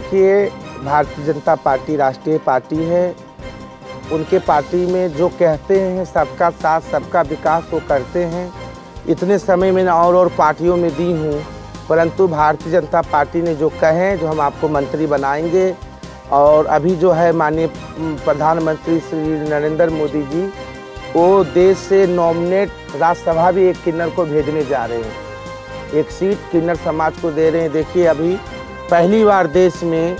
देखिए भारतीय जनता पार्टी राष्ट्रीय पार्टी है उनके पार्टी में जो कहते हैं सबका साथ सबका विकास वो करते हैं इतने समय मैंने और और पार्टियों में दी हूँ परंतु भारतीय जनता पार्टी ने जो कहें जो हम आपको मंत्री बनाएंगे और अभी जो है माननीय प्रधानमंत्री श्री नरेंद्र मोदी जी वो देश से नॉमिनेट राज्यसभा भी एक किन्नर को भेजने जा रहे हैं एक सीट किन्नर समाज को दे रहे हैं देखिए अभी पहली बार देश में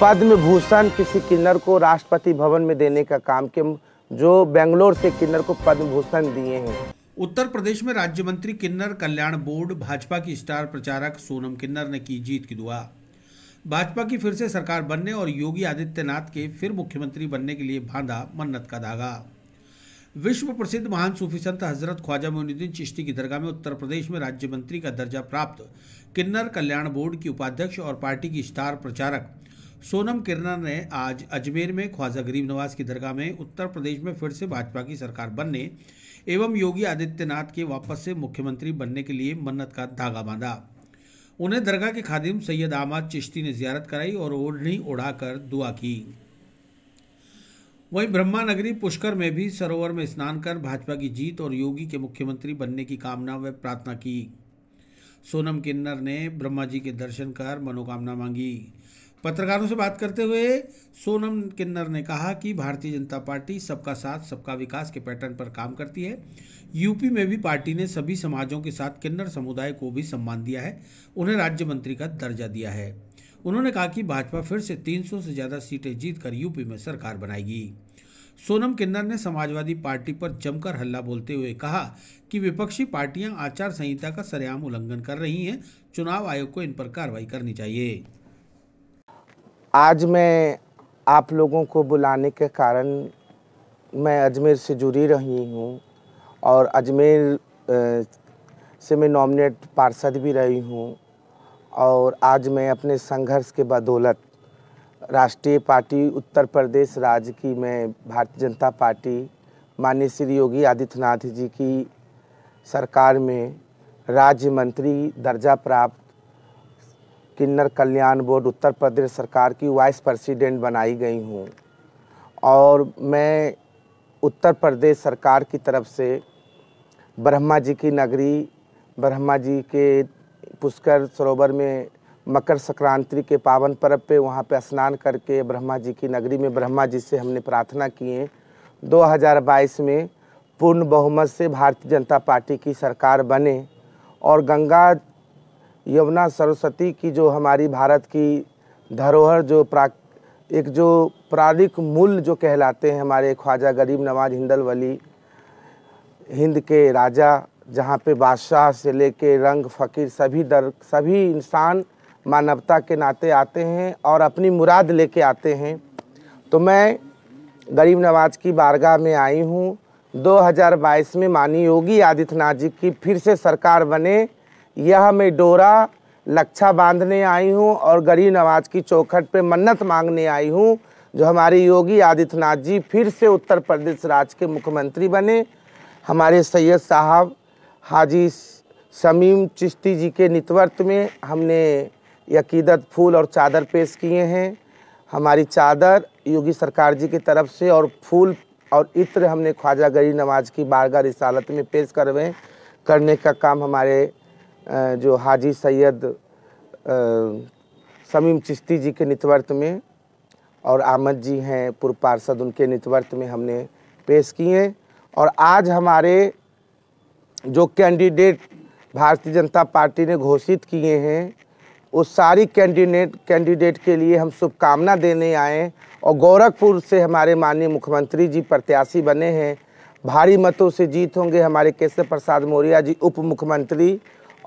पद्म भूषण किसी किन्नर को राष्ट्रपति भवन में देने का काम के जो बेंगलोर से किन्नर को पद्म भूषण दिए हैं उत्तर प्रदेश में राज्य मंत्री किन्नर कल्याण बोर्ड भाजपा की स्टार प्रचारक सोनम किन्नर ने की जीत की दुआ भाजपा की फिर से सरकार बनने और योगी आदित्यनाथ के फिर मुख्यमंत्री बनने के लिए बांधा मन्नत का धागा विश्व प्रसिद्ध महान सूफी संत हजरत ख्वाजा मोनुद्दीन चिश्ती की दरगाह में उत्तर प्रदेश में राज्य मंत्री का दर्जा प्राप्त किन्नर कल्याण बोर्ड की उपाध्यक्ष और पार्टी की स्टार प्रचारक सोनम किरना ने आज अजमेर में ख्वाजा गरीब नवाज की दरगाह में उत्तर प्रदेश में फिर से भाजपा की सरकार बनने एवं योगी आदित्यनाथ के वापस से मुख्यमंत्री बनने के लिए मन्नत का धागा बांधा उन्हें दरगाह के खादिम सैयद आमाद चिश्ती ने जियारत कराई और ओढ़नी ओढ़ाकर दुआ की वहीं ब्रह्मा नगरी पुष्कर में भी सरोवर में स्नान कर भाजपा की जीत और योगी के मुख्यमंत्री बनने की कामना व प्रार्थना की सोनम किन्नर ने ब्रह्मा जी के दर्शन कर मनोकामना मांगी पत्रकारों से बात करते हुए सोनम किन्नर ने कहा कि भारतीय जनता पार्टी सबका साथ सबका विकास के पैटर्न पर काम करती है यूपी में भी पार्टी ने सभी समाजों के साथ किन्नर समुदाय को भी सम्मान दिया है उन्हें राज्य मंत्री का दर्जा दिया है उन्होंने कहा कि भाजपा फिर से 300 से ज़्यादा सीटें जीतकर यूपी में सरकार बनाएगी सोनम किन्नर ने समाजवादी पार्टी पर जमकर हल्ला बोलते हुए कहा कि विपक्षी पार्टियां आचार संहिता का सरेआम उल्लंघन कर रही हैं चुनाव आयोग को इन पर कार्रवाई करनी चाहिए आज मैं आप लोगों को बुलाने के कारण मैं अजमेर से जुड़ी रही हूँ और अजमेर से मैं नॉमिनेट पार्षद भी रही हूँ और आज मैं अपने संघर्ष के बदौलत राष्ट्रीय पार्टी उत्तर प्रदेश राज्य की मैं भारतीय जनता पार्टी माननीय श्री योगी आदित्यनाथ जी की सरकार में राज्य मंत्री दर्जा प्राप्त किन्नर कल्याण बोर्ड उत्तर प्रदेश सरकार की वाइस प्रेसिडेंट बनाई गई हूँ और मैं उत्तर प्रदेश सरकार की तरफ से ब्रह्मा जी की नगरी ब्रह्मा जी के पुष्कर सरोवर में मकर संक्रांति के पावन पर्व पे वहाँ पे स्नान करके ब्रह्मा जी की नगरी में ब्रह्मा जी से हमने प्रार्थना किए 2022 में पूर्ण बहुमत से भारतीय जनता पार्टी की सरकार बने और गंगा यमुना सरस्वती की जो हमारी भारत की धरोहर जो प्रा एक जो प्रारिक मूल जो कहलाते हैं हमारे ख्वाजा गरीब नवाज हिंदल वली हिंद के राजा जहाँ पे बादशाह से लेके रंग फ़कीर सभी दर सभी इंसान मानवता के नाते आते हैं और अपनी मुराद लेके आते हैं तो मैं गरीब नवाज की बारगाह में आई हूँ 2022 में मानी योगी आदित्यनाथ जी की फिर से सरकार बने यह मैं डोरा लक्षा बांधने आई हूँ और गरीब नवाज की चौखट पे मन्नत मांगने आई हूँ जो हमारे योगी आदित्यनाथ जी फिर से उत्तर प्रदेश राज्य के मुख्यमंत्री बने हमारे सैयद साहब हाजी शमीम चिश्ती जी के नितवर्त में हमने यकीदत फूल और चादर पेश किए हैं हमारी चादर योगी सरकार जी की तरफ से और फूल और इत्र हमने ख्वाजा गरी नमाज की बारगाह रिसालत में पेश करवे करने का काम हमारे जो हाजी सैयद शमीम चिश्ती जी के नितवर्त में और आमद जी हैं पूर्व पार्षद उनके नितवर्त में हमने पेश किए और आज हमारे जो कैंडिडेट भारतीय जनता पार्टी ने घोषित किए हैं उस सारी कैंडिडेट कैंडिडेट के लिए हम शुभकामना देने आए और गोरखपुर से हमारे माननीय मुख्यमंत्री जी प्रत्याशी बने हैं भारी मतों से जीत होंगे हमारे केशव प्रसाद मौर्य जी उप मुख्यमंत्री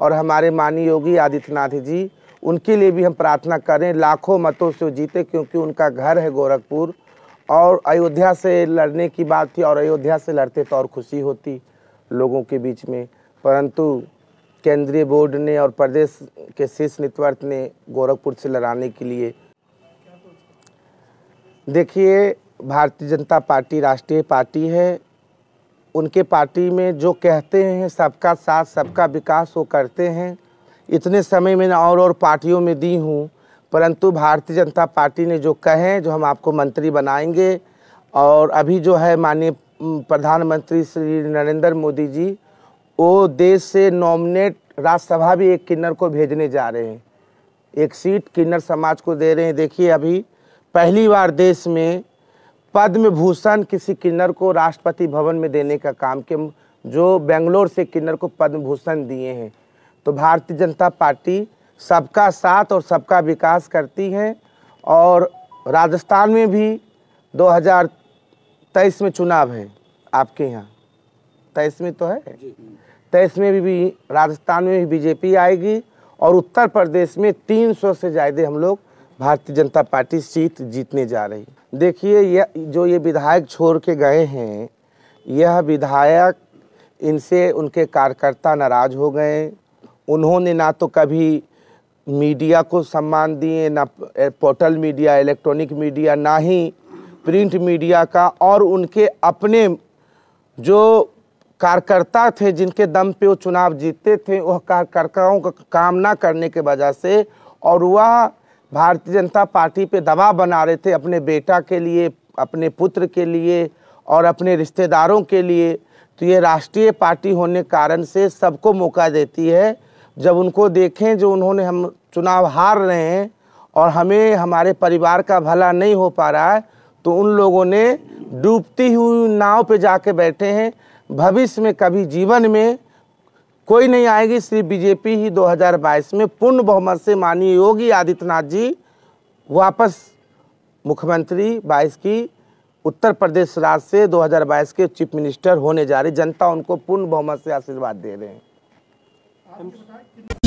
और हमारे माननीय योगी आदित्यनाथ जी उनके लिए भी हम प्रार्थना करें लाखों मतों से जीते क्योंकि उनका घर है गोरखपुर और अयोध्या से लड़ने की बात थी और अयोध्या से लड़ते तो और खुशी होती लोगों के बीच में परंतु केंद्रीय बोर्ड ने और प्रदेश के शीर्ष नेतृत्व ने गोरखपुर से लड़ाने के लिए देखिए भारतीय जनता पार्टी राष्ट्रीय पार्टी है उनके पार्टी में जो कहते हैं सबका साथ सबका विकास वो करते हैं इतने समय में और और पार्टियों में दी हूँ परंतु भारतीय जनता पार्टी ने जो कहें जो हम आपको मंत्री बनाएंगे और अभी जो है माननीय प्रधानमंत्री श्री नरेंद्र मोदी जी वो देश से नॉमिनेट राज्यसभा भी एक किन्नर को भेजने जा रहे हैं एक सीट किन्नर समाज को दे रहे हैं देखिए अभी पहली बार देश में पद्म भूषण किसी किन्नर को राष्ट्रपति भवन में देने का काम के जो बेंगलोर से किन्नर को पद्म भूषण दिए हैं तो भारतीय जनता पार्टी सबका साथ और सबका विकास करती है और राजस्थान में भी तेईस में चुनाव है आपके यहाँ तेईस में तो है तेईस में भी, भी राजस्थान में भी बीजेपी आएगी और उत्तर प्रदेश में 300 से ज़्यादा हम लोग भारतीय जनता पार्टी सीट जीतने जा रही देखिए यह जो ये विधायक छोड़ के गए हैं यह विधायक इनसे उनके कार्यकर्ता नाराज हो गए उन्होंने ना तो कभी मीडिया को सम्मान दिए ना पोर्टल मीडिया इलेक्ट्रॉनिक मीडिया ना ही प्रिंट मीडिया का और उनके अपने जो कार्यकर्ता थे जिनके दम पे वो चुनाव जीतते थे वह कार्यकर्ताओं का काम ना करने के वजह से और वह भारतीय जनता पार्टी पे दबाव बना रहे थे अपने बेटा के लिए अपने पुत्र के लिए और अपने रिश्तेदारों के लिए तो ये राष्ट्रीय पार्टी होने कारण से सबको मौका देती है जब उनको देखें जो उन्होंने हम चुनाव हार रहे हैं और हमें हमारे परिवार का भला नहीं हो पा रहा है तो उन लोगों ने डूबती हुई नाव पे जाके बैठे हैं भविष्य में कभी जीवन में कोई नहीं आएगी सिर्फ बीजेपी ही 2022 में पूर्ण बहुमत से मानी योगी आदित्यनाथ जी वापस मुख्यमंत्री बाईस की उत्तर प्रदेश राज्य से 2022 के चीफ मिनिस्टर होने जा रही जनता उनको पूर्ण बहुमत से आशीर्वाद दे रहे हैं